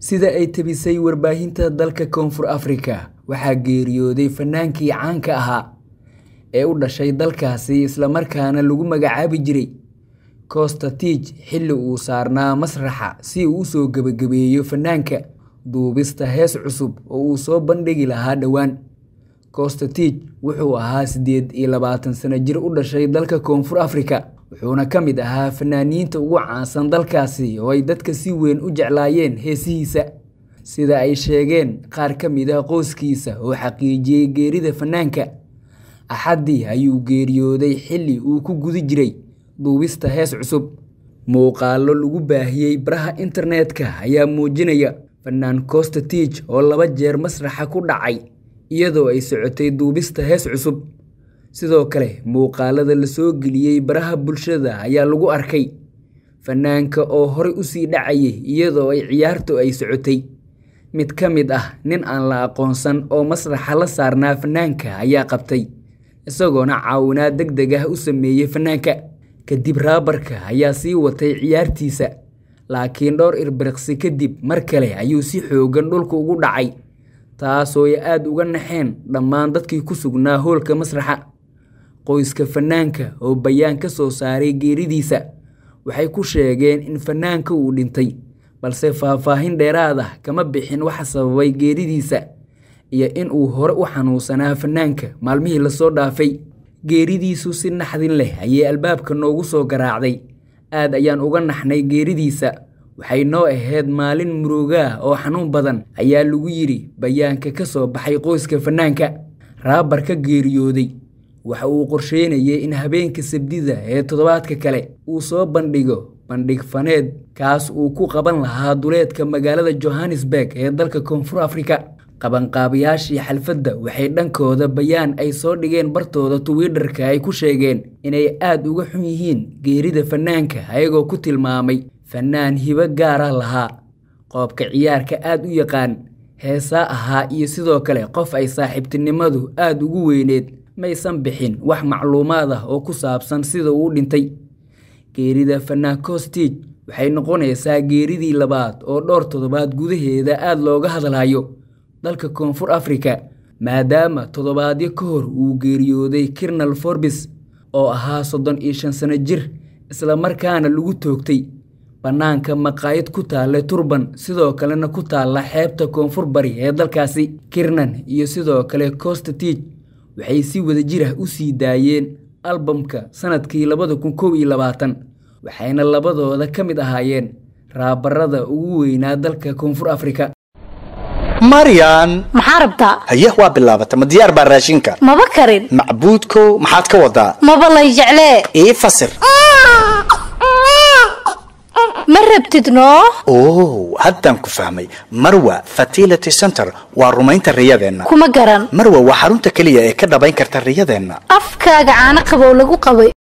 sida ay tebisay warbaahinta dalka koonfur afrika waxaa geeriyooday fanaankii caanka ahaa ee u dhashay dalkaasi islamarkaana lagu magacaabi jiray kostatij xilli uu saarnaa masraxa si uu usoo gebagabeeyo fanaanka duubista hees cusub oo uu soo bandhigi lahaa dhowaan kostatij wuxuu ahaa siddeed iyo labaatan sano jir u dhashay dalka koonfur afrika wuxuuna ka mid ahaa fanaaniinta ugu caansan dalkaasi oo ay dadka si weyn u jeclaayeen heesihiisa sida ay sheegeen qaar ka mid ah qoyskiisa oo xaqiijiyey geerida fanaanka axaddii ayuu geeriyooday xilli uu ku gudi jiray duubista hees cusub muuqaallo lagu baahiyey baraha internetka ayaa muujinaya fanaan costa tiij oo laba jeer masraxa ku dhacay iyadoo ay socotay duubista hees cusub sidoo kale muuqaalada lasoo geliyey baraha bulshada ayaa lagu arkay fanaanka oo horey usii dhacayay iyadoo ay ciyaartu ay socotay mid ka mid ah nin aan la aqoonsan oo masraxa la saarnaa fanaanka ayaa qabtay isagoona caawinaad deg deg ah u sameeyey fanaanka kadib raabarka ayaa sii watay ciyaartiisa laakiin dhowr irbiriqsi kadib mar kale ayuu si xooggan dhulka ugu dhacay taasoo ay aada uga naxeen dhammaan dadkii ku sugnaa hoolka masraxa qoyska fanaanka oo bayaan ka soo saaray geeridiisa waxay ku sheegeen in fanaanka uu dhintay balse faahfaahin dheeraad ah kama bixin waxa sababay geeridiisa iyo in uu hore u xanuunsanaa fanaanka maalmihii lasoo dhaafay geeridiisu si naxdin leh ayay albaabka noogu soo garaacday aad ayaan uga naxnay geeridiisa waxay noo ahayd maalin muroogaah oo xanuun badan ayaa lagu yidhi bayaanka ka soo baxay qoyska fanaanka raabarka geeriyooday waxa uu qorsheynayay in habeenka sabdida ee toddobaadka kale uu soo bandhigo bandhig faneed kaas uu ku qaban lahaa duleedka magaalada johannesburg ee dalka koonfur afrika qabanqaabayaashii xalfadda waxay dhankooda bayaan ay soo dhigeen bartooda tuwiitarka ay ku sheegeen inay aad uga xun yihiin geerida fanaanka ayagoo ku tilmaamay fanaan hibo gaara lahaa qoobka ciyaarka aad u yaqaan heesaa ahaa iyo sidoo kale qof ay saaxiibtinimadu aad ugu weyneed maysan bixin wax macluumaad ah oo ku saabsan sida uu dhintay geerida fanakostig waxay noqonaysaa geeridii labaad oo dhowr toddobaad gudaheeda aada looga hadlaayo dalka koonfur afrika maadaama toddobaadyo ka hor uu geeriyooday kirnal forbis oo ahaa soddon iyo shan sano jir isla markaana lagu toogtay bannaanka maqaayad ku taalla turban sidoo kalena ku taalla xeebta koonfur bari ee dalkaasi kirnan iyo sidoo kale costatiij waxay si wadajir ah u sii daayeen albamka sannadkii labada kun kow iyo labaatan waxayna labadooda ka mid ahaayeen raabarada ugu weynaa dalka koonfur afrika maryan maxaa rabtaa haya waa bilaabata ma diyaar baa raashinka maba karin macbuudkow maxaad ka wadaa maba lay jeclee ii fasir ah! rabtid no oh, haddaan ku fahmay marwa fatility center waa rumaynta riyadeenna kuma garan marwa waa xarunta keliya ee ka dhabayn karta riyadeenna afkaaga caano qabow lagu qabay